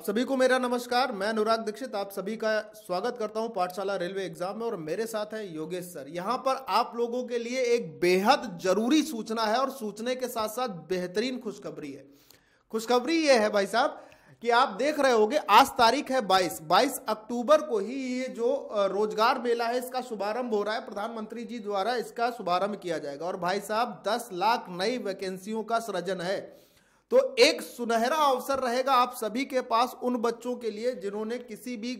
आप सभी को मेरा नमस्कार मैं अनुराग दीक्षित आप सभी का स्वागत करता हूं पाठशाला रेलवे एग्जाम में और मेरे साथ है योगेश सर यहां पर आप लोगों के लिए एक बेहद जरूरी सूचना है और सूचने के साथ साथ बेहतरीन खुशखबरी है खुशखबरी ये है भाई साहब कि आप देख रहे होंगे आज तारीख है 22 22 अक्टूबर को ही ये जो रोजगार मेला है इसका शुभारंभ हो रहा है प्रधानमंत्री जी द्वारा इसका शुभारंभ किया जाएगा और भाई साहब दस लाख नई वैकेंसियों का सृजन है तो एक सुनहरा अवसर रहेगा आप सभी के पास उन बच्चों के लिए जिन्होंने किसी भी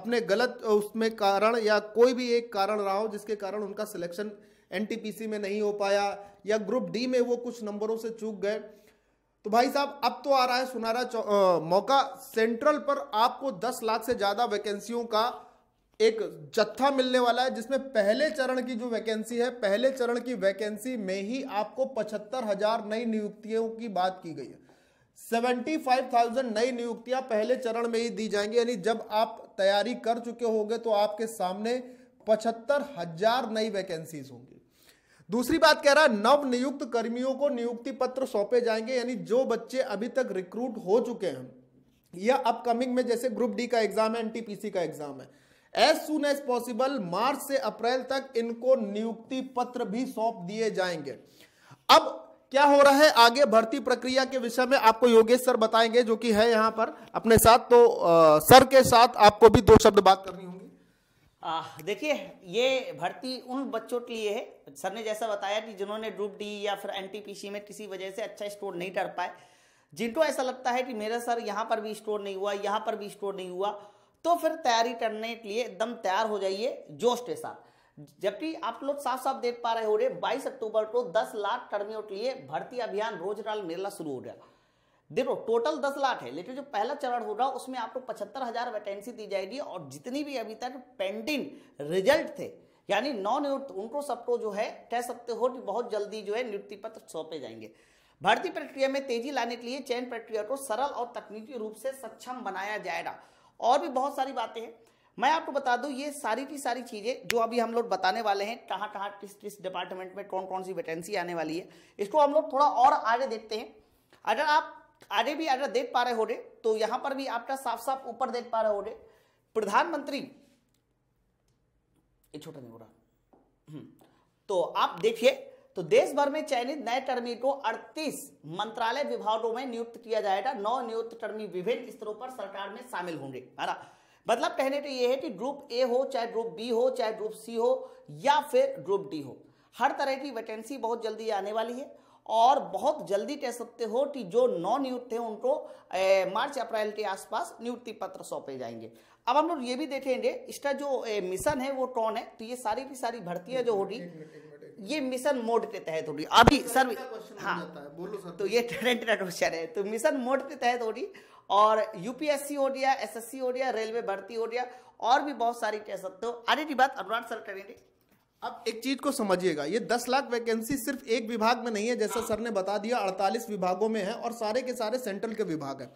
अपने गलत उसमें कारण या कोई भी एक कारण रहा हो जिसके कारण उनका सिलेक्शन एनटीपीसी में नहीं हो पाया या ग्रुप डी में वो कुछ नंबरों से चूक गए तो भाई साहब अब तो आ रहा है सुनहरा मौका सेंट्रल पर आपको 10 लाख से ज़्यादा वैकेंसियों का एक जत्था मिलने वाला है जिसमें पहले चरण की जो वैकेंसी है पहले चरण की वैकेंसी में ही आपको पचहत्तर हजार नई नियुक्तियों की बात की गई है सेवेंटी फाइव थाउजेंड नई नियुक्तियां पहले चरण में ही दी जाएंगी यानी जब आप तैयारी कर चुके होंगे तो आपके सामने पचहत्तर हजार नई वैकेंसीज होंगी दूसरी बात कह रहा है नव नियुक्त कर्मियों को नियुक्ति पत्र सौंपे जाएंगे यानी जो बच्चे अभी तक रिक्रूट हो चुके हैं या अपकमिंग में जैसे ग्रुप डी का एग्जाम है एनटीपीसी का एग्जाम है एज सुन एज पॉसिबल मार्च से अप्रैल तक इनको नियुक्ति पत्र भी सौंप दिए जाएंगे अब क्या हो रहा है आगे भर्ती प्रक्रिया के विषय में आपको योगेश सर बताएंगे जो कि है यहाँ पर अपने साथ तो आ, सर के साथ आपको भी दो शब्द बात करनी होगी देखिए ये भर्ती उन बच्चों के लिए है सर ने जैसा बताया कि जिन्होंने ग्रुप डी या फिर एनटीपीसी में किसी वजह से अच्छा स्टोर नहीं कर पाए जिनको ऐसा लगता है कि मेरा सर यहाँ पर भी स्टोर नहीं हुआ यहाँ पर भी स्टोर नहीं हुआ तो फिर तैयारी करने के लिए एकदम तैयार हो जाइए जोश के साथ जबकि आप लोग साफ साफ देख पा रहे हो रहे बाईस अक्टूबर को दस लाख कर्मियों के लिए भर्ती अभियान रोजगार मेला शुरू हो गया देखो टोटल दस लाख है लेकिन जो पहला चरण होगा उसमें आपको पचहत्तर हजार वैकेंसी दी जाएगी और जितनी भी अभी तक पेंडिंग रिजल्ट थे यानी नॉन नियुक्त उनको सबको जो है कह सकते हो कि बहुत जल्दी जो है नियुक्ति पत्र सौंपे जाएंगे भर्ती प्रक्रिया में तेजी लाने के लिए चयन प्रक्रिया को सरल और तकनीकी रूप से सक्षम बनाया जाएगा और भी बहुत सारी बातें हैं मैं आपको बता दूं ये सारी की सारी चीज़ें जो अभी हम लोग बताने वाले हैं कहाँ कहाँ किस किस डिपार्टमेंट में कौन कौन सी वैकेंसी आने वाली है इसको हम लोग थोड़ा और आगे देखते हैं अगर आप आगे भी अगर देख पा रहे हो तो यहाँ पर भी आपका साफ साफ ऊपर देख पा रहे हो प्रधानमंत्री ये छोटा नहीं हो रहा हम्म, तो आप देखिए तो देश भर में चयनित नए टर्मी को 38 मंत्रालय विभागों में नियुक्त किया जाएगा नौ नियुक्त टर्मी विभिन्न स्तरों पर सरकार में शामिल होंगे मतलब कहने पे यह है कि ग्रुप ए हो चाहे ग्रुप बी हो चाहे ग्रुप सी हो या फिर ग्रुप डी हो हर तरह की वैकेंसी बहुत जल्दी आने वाली है और बहुत जल्दी कह सकते हो कि जो नौ नियुक्त हैं उनको ए, मार्च अप्रैल के आसपास नियुक्ति पत्र सौंपे जाएंगे अब हम लोग ये भी देखेंगे इसका जो ए, मिशन है वो कौन है तो ये सारी की सारी भर्तियां जो होगी ये मिशन मोड के तहत हो रही अभी सर हाँ बोलो सर तो ये टैलेंट का क्वेश्चन है तो मिशन मोड के तहत हो रही और यूपीएससी हो गया एसएससी हो गया रेलवे भर्ती हो गया और भी बहुत सारी कह सकते हो अरे जी बात अनुराग सर करेंगे अब एक चीज को समझिएगा ये 10 लाख वैकेंसी सिर्फ एक विभाग में नहीं है जैसा हाँ। सर ने बता दिया 48 विभागों में है और सारे के सारे सेंट्रल के विभाग है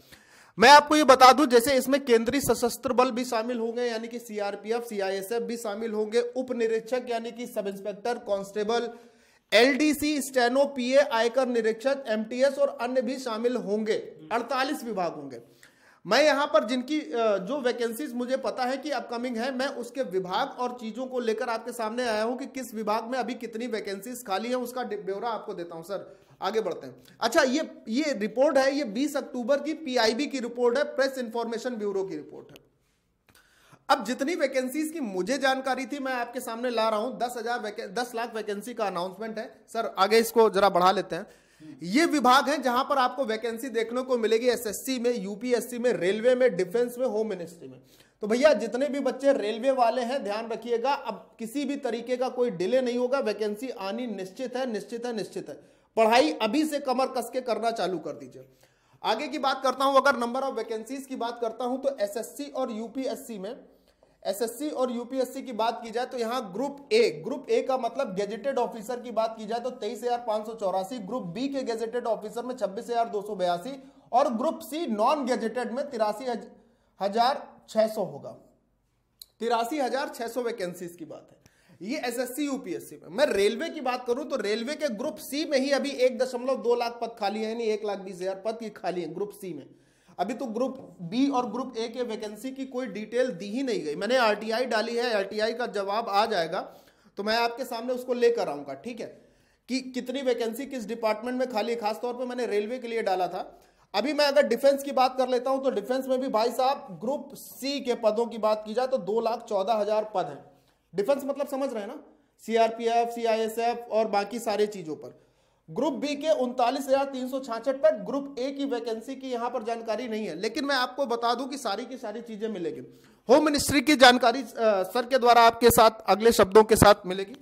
मैं आपको ये बता दूं जैसे इसमें केंद्रीय सशस्त्र बल भी शामिल होंगे यानी कि सीआरपीएफ सीआईएसएफ भी शामिल होंगे उप निरीक्षक यानी कि sub inspector constable LDC steno PA आयकर निरीक्षक एमटीएस और अन्य भी शामिल होंगे 48 विभाग होंगे मैं यहां पर जिनकी जो वैकेंसीज मुझे पता है कि अपकमिंग है मैं उसके विभाग और चीज़ों को लेकर आपके सामने आया हूं कि किस विभाग में अभी कितनी वैकेंसीज खाली है उसका ब्यौरा आपको देता हूं सर आगे बढ़ते हैं अच्छा ये ये रिपोर्ट है ये 20 अक्टूबर की पीआईबी की रिपोर्ट है प्रेस इंफॉर्मेशन ब्यूरो की रिपोर्ट है अब जितनी वैकेंसीज की मुझे जानकारी थी मैं आपके सामने ला रहा हूं दस हजार दस लाख वैकेंसी का अनाउंसमेंट है सर आगे इसको जरा बढ़ा लेते हैं ये विभाग है जहां पर आपको वैकेंसी देखने को मिलेगी एसएससी में यूपीएससी में रेलवे में डिफेंस में होम मिनिस्ट्री में तो भैया जितने भी बच्चे रेलवे वाले हैं ध्यान रखिएगा अब किसी भी तरीके का कोई डिले नहीं होगा वैकेंसी आनी निश्चित है निश्चित है निश्चित है पढ़ाई अभी से कमर कस के करना चालू कर दीजिए आगे की बात करता हूं अगर नंबर ऑफ वैकेंसीज की बात करता हूं तो एसएससी और यूपीएससी में एसएससी और यूपीएससी की बात की जाए तो यहाँ ग्रुप ए ग्रुप ए का मतलब गेजेटेड ऑफिसर की बात की जाए तो तेईस हजार पांच सौ चौरासी ग्रुप बी के गेजेटेड ऑफिसर में छब्बीस हजार दो सौ बयासी और ग्रुप सी नॉन गेजेटेड में तिरासी हजार छह सौ होगा तिरासी हजार छह सौ वैकेंसीज की बात है ये एसएससी यूपीएससी में मैं रेलवे की बात करूं तो रेलवे के ग्रुप सी में ही अभी एक दशमलव दो लाख पद खाली है यानी एक लाख बीस हजार पद की खाली है ग्रुप सी में अभी तो ग्रुप बी और ग्रुप ए के वैकेंसी की कोई डिटेल दी ही नहीं गई मैंने आरटीआई डाली है आरटीआई का जवाब आ जाएगा तो मैं आपके सामने उसको लेकर आऊंगा ठीक है कि कितनी वैकेंसी किस डिपार्टमेंट में खाली खासतौर पर मैंने रेलवे के लिए डाला था अभी मैं अगर डिफेंस की बात कर लेता हूं तो डिफेंस में भी भाई साहब ग्रुप सी के पदों की बात की जाए तो दो लाख चौदह हजार पद हैं डिफेंस मतलब समझ रहे हैं ना सीआरपीएफ सीआईएसएफ और बाकी सारे चीजों पर ग्रुप बी के उनतालीस पर ग्रुप ए की वैकेंसी की यहां पर जानकारी नहीं है लेकिन मैं आपको बता दूं कि सारी की सारी चीजें मिलेगी होम मिनिस्ट्री की जानकारी आ, सर के द्वारा आपके साथ अगले शब्दों के साथ मिलेगी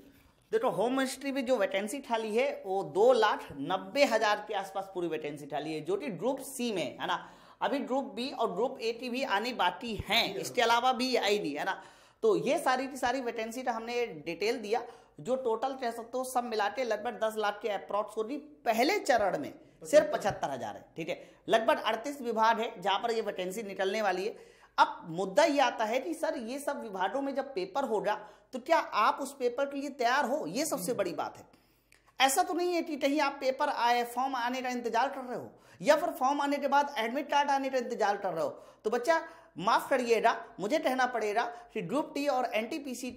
देखो होम मिनिस्ट्री में जो वैकेंसी ठाली है वो दो लाख नब्बे हजार के आसपास पूरी वैकेंसी ठाली है जो कि ग्रुप सी में है ना अभी ग्रुप बी और ग्रुप ए की भी आने बाकी हैं इसके अलावा भी आएगी है ना तो ये सारी की सारी वैकेंसी का हमने डिटेल दिया जो टोटल कह सकते हो सब मिला के लगभग दस लाख के अप्रॉक्स होगी पहले चरण में सिर्फ पचहत्तर हजार है ठीक है लगभग अड़तीस विभाग है जहां पर ये वैकेंसी निकलने वाली है अब मुद्दा ये आता है कि सर ये सब विभागों में जब पेपर होगा तो क्या आप उस पेपर के लिए तैयार हो ये सबसे बड़ी बात है ऐसा तो नहीं है कि कहीं आप पेपर आए फॉर्म आने का इंतजार कर रहे हो या फिर फॉर्म आने के बाद एडमिट कार्ड आने का इंतजार कर रहे हो तो बच्चा माफ़ करिएगा मुझे कहना पड़ेगा कि ग्रुप टी और एन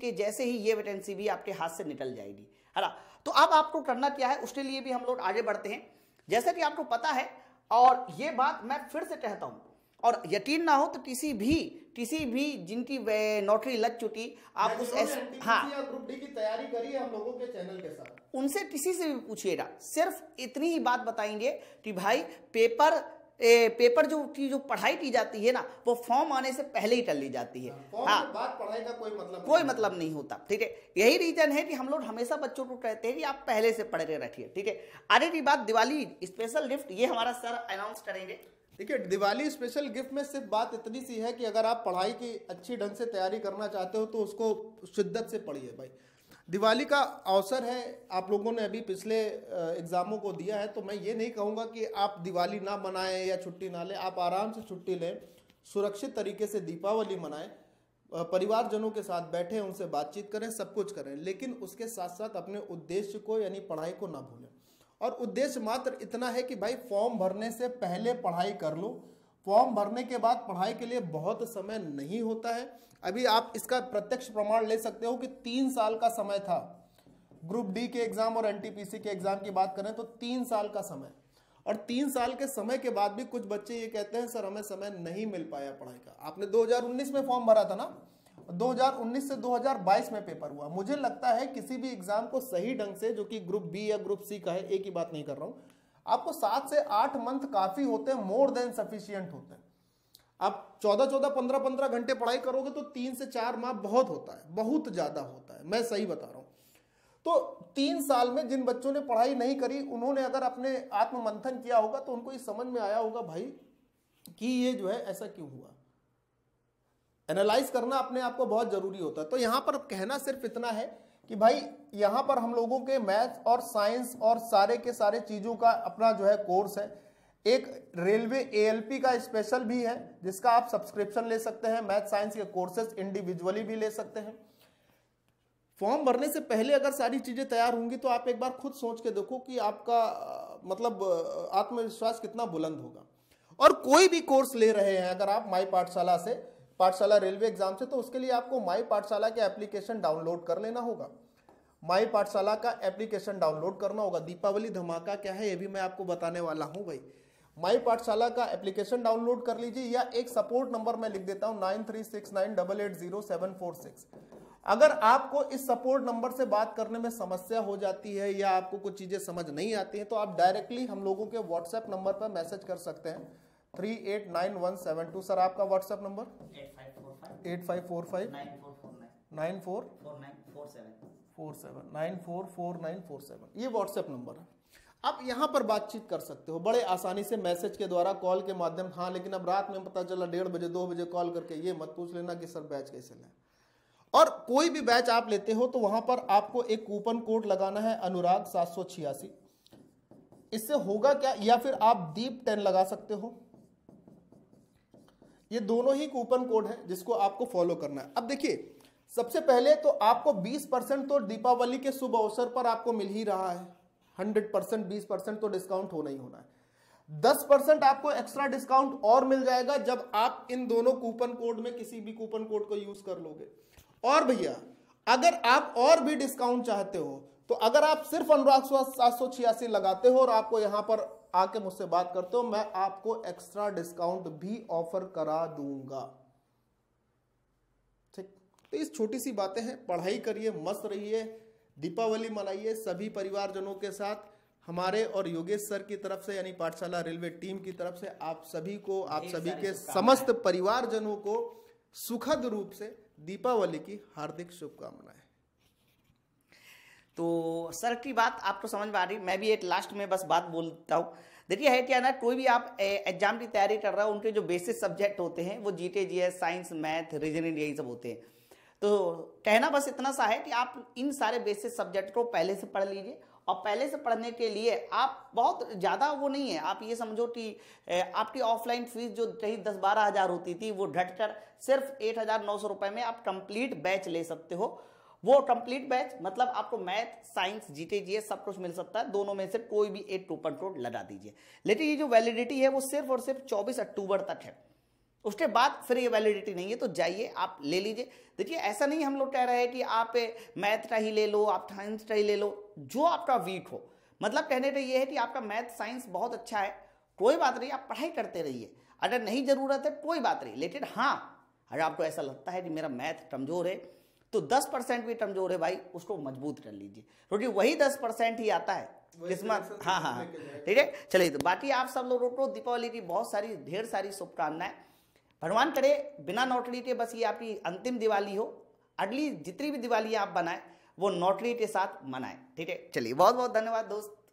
के जैसे ही ये वैकेंसी भी आपके हाथ से निकल जाएगी है ना तो अब आपको करना क्या है उसके लिए भी हम लोग आगे बढ़ते हैं जैसे कि आपको पता है और ये बात मैं फिर से कहता हूँ और यकीन ना हो तो किसी भी किसी भी जिनकी नौकरी लग चुकी आप उस एस हाँ ग्रुप डी की तैयारी करिए हम लोगों के चैनल के साथ उनसे किसी से भी पूछिएगा सिर्फ इतनी ही बात बताएंगे कि भाई पेपर ए, पेपर जो की जो पढ़ाई की जाती है ना वो फॉर्म आने से पहले ही टल ली जाती है हाँ, हाँ। बात पढ़ाई का कोई मतलब कोई मतलब नहीं होता ठीक है यही रीजन है कि हम लोग हमेशा बच्चों को कहते हैं कि आप पहले से पढ़ रहे रखिए ठीक है आगे की बात दिवाली स्पेशल गिफ्ट ये हमारा सर अनाउंस करेंगे देखिए दिवाली स्पेशल गिफ्ट में सिर्फ बात इतनी सी है कि अगर आप पढ़ाई की अच्छी ढंग से तैयारी करना चाहते हो तो उसको शिद्दत से पढ़िए भाई दिवाली का अवसर है आप लोगों ने अभी पिछले एग्ज़ामों को दिया है तो मैं ये नहीं कहूँगा कि आप दिवाली ना मनाएं या छुट्टी ना लें आप आराम से छुट्टी लें सुरक्षित तरीके से दीपावली मनाएं परिवारजनों के साथ बैठें उनसे बातचीत करें सब कुछ करें लेकिन उसके साथ साथ अपने उद्देश्य को यानी पढ़ाई को ना भूलें और उद्देश्य मात्र इतना है कि भाई फॉर्म भरने से पहले पढ़ाई कर लो फॉर्म भरने के बाद पढ़ाई के लिए बहुत समय नहीं होता है अभी आप इसका प्रत्यक्ष प्रमाण ले सकते हो कि तीन साल का समय था ग्रुप डी के एग्जाम और एनटीपीसी के एग्जाम की बात करें तो तीन साल का समय और तीन साल के समय के बाद भी कुछ बच्चे ये कहते हैं सर हमें समय नहीं मिल पाया पढ़ाई का आपने 2019 में फॉर्म भरा था ना 2019 से 2022 में पेपर हुआ मुझे लगता है किसी भी एग्जाम को सही ढंग से जो कि ग्रुप बी या ग्रुप सी का है एक ही बात नहीं कर रहा हूं आपको सात से आठ मंथ काफी होते हैं मोर देन सफिशियंट होते हैं आप चौदह चौदह पंद्रह पंद्रह घंटे पढ़ाई करोगे तो तीन से चार माह बहुत होता है बहुत ज्यादा होता है मैं सही बता रहा हूं तो तीन साल में जिन बच्चों ने पढ़ाई नहीं करी उन्होंने अगर अपने आत्म मंथन किया होगा तो उनको ये समझ में आया होगा भाई कि ये जो है ऐसा क्यों हुआ एनालाइज करना अपने आप को बहुत जरूरी होता है तो यहां पर कहना सिर्फ इतना है कि भाई यहाँ पर हम लोगों के मैथ्स और साइंस और सारे के सारे चीज़ों का अपना जो है कोर्स है एक रेलवे एएलपी का स्पेशल भी है जिसका आप सब्सक्रिप्शन ले सकते हैं मैथ साइंस के कोर्सेज इंडिविजुअली भी ले सकते हैं फॉर्म भरने से पहले अगर सारी चीज़ें तैयार होंगी तो आप एक बार खुद सोच के देखो कि आपका मतलब आत्मविश्वास कितना बुलंद होगा और कोई भी कोर्स ले रहे हैं अगर आप माई पाठशाला से पाठशाला रेलवे एग्जाम से तो उसके लिए आपको माई पाठशाला के एप्लीकेशन डाउनलोड कर लेना होगा माई पाठशाला का एप्लीकेशन डाउनलोड करना होगा दीपावली धमाका क्या है ये भी मैं आपको बताने वाला हूँ भाई माई पाठशाला का एप्लीकेशन डाउनलोड कर लीजिए या एक सपोर्ट नंबर मैं लिख देता हूँ nine three six nine double eight zero seven four six अगर आपको इस सपोर्ट नंबर से बात करने में समस्या हो जाती है या आपको कुछ चीज़ें समझ नहीं आती हैं तो आप डायरेक्टली हम लोगों के व्हाट्सएप नंबर पर मैसेज कर सकते हैं three eight nine one seven two sir आपका WhatsApp number eight five four five nine four four seven nine four four nine four seven ये व्हाट्सएप नंबर है आप यहाँ पर बातचीत कर सकते हो बड़े आसानी से मैसेज के द्वारा कॉल के माध्यम हाँ लेकिन अब रात में पता चला डेढ़ बजे दो बजे कॉल करके ये मत पूछ लेना कि सर बैच कैसे लें और कोई भी बैच आप लेते हो तो वहां पर आपको एक कूपन कोड लगाना है अनुराग सात इससे होगा क्या या फिर आप दीप टेन लगा सकते हो ये दोनों ही कूपन कोड है जिसको आपको फॉलो करना है अब देखिए सबसे पहले तो आपको 20 परसेंट तो दीपावली के शुभ अवसर पर आपको मिल ही रहा है 100 परसेंट बीस परसेंट तो डिस्काउंट होना ही होना है 10 परसेंट आपको एक्स्ट्रा डिस्काउंट और मिल जाएगा जब आप इन दोनों कूपन कोड में किसी भी कूपन कोड को यूज कर लोगे और भैया अगर आप और भी डिस्काउंट चाहते हो तो अगर आप सिर्फ अनुराग सात सौ छियासी लगाते हो और आपको यहां पर आके मुझसे बात करते हो मैं आपको एक्स्ट्रा डिस्काउंट भी ऑफर करा दूंगा ठीक तो इस छोटी सी बातें हैं पढ़ाई करिए मस्त रहिए दीपावली मनाइए सभी परिवारजनों के साथ हमारे और योगेश सर की तरफ से यानी पाठशाला रेलवे टीम की तरफ से आप सभी को आप सभी के समस्त परिवारजनों को सुखद रूप से दीपावली की हार्दिक शुभकामनाएं तो सर की बात आपको तो समझ में आ रही मैं भी एक लास्ट में बस बात बोलता हूँ देखिए है क्या ना कोई भी आप एग्जाम की तैयारी कर रहा हो उनके जो बेसिक सब्जेक्ट होते हैं वो G T G S science math reasoning यही सब होते हैं तो कहना बस इतना सा है कि आप इन सारे बेसिक सब्जेक्ट को पहले से पढ़ लीजिए और पहले से पढ़ने के लिए आप बहुत ज़्यादा वो नहीं है आप ये समझो कि आपकी ऑफलाइन फीस जो कहीं दस बारह हज़ार होती थी वो घटकर सिर्फ एट हज़ार नौ सौ रुपये में आप कंप्लीट बैच ले सकते हो वो कंप्लीट बैच मतलब आपको मैथ साइंस जीटे सब कुछ मिल सकता है दोनों में से कोई भी एक टोपन कोड लगा दीजिए लेकिन ये जो वैलिडिटी है वो सिर्फ और सिर्फ चौबीस अक्टूबर तक है उसके बाद फिर ये वैलिडिटी नहीं है तो जाइए आप ले लीजिए देखिए ऐसा नहीं हम लोग कह रहे हैं कि आप मैथ का ही ले लो आप साइंस का ही ले लो जो आपका वीक हो मतलब कहने का ये है कि आपका मैथ साइंस बहुत अच्छा है कोई बात नहीं आप पढ़ाई करते रहिए अगर नहीं ज़रूरत है कोई बात नहीं लेकिन हाँ अगर आपको ऐसा लगता है कि मेरा मैथ कमज़ोर है तो 10 परसेंट भी कमजोर है भाई उसको मजबूत कर लीजिए क्योंकि वही 10 परसेंट ही आता है जिसमें तो हाँ हाँ ठीक है चलिए तो बाकी आप सब लोगों को दीपावली की बहुत सारी ढेर सारी शुभकामनाएं भगवान करे बिना नोटली के बस ये आपकी अंतिम दिवाली हो अगली जितनी भी दिवाली आप बनाए वो नोटली के साथ मनाएं ठीक है चलिए बहुत बहुत धन्यवाद दोस्त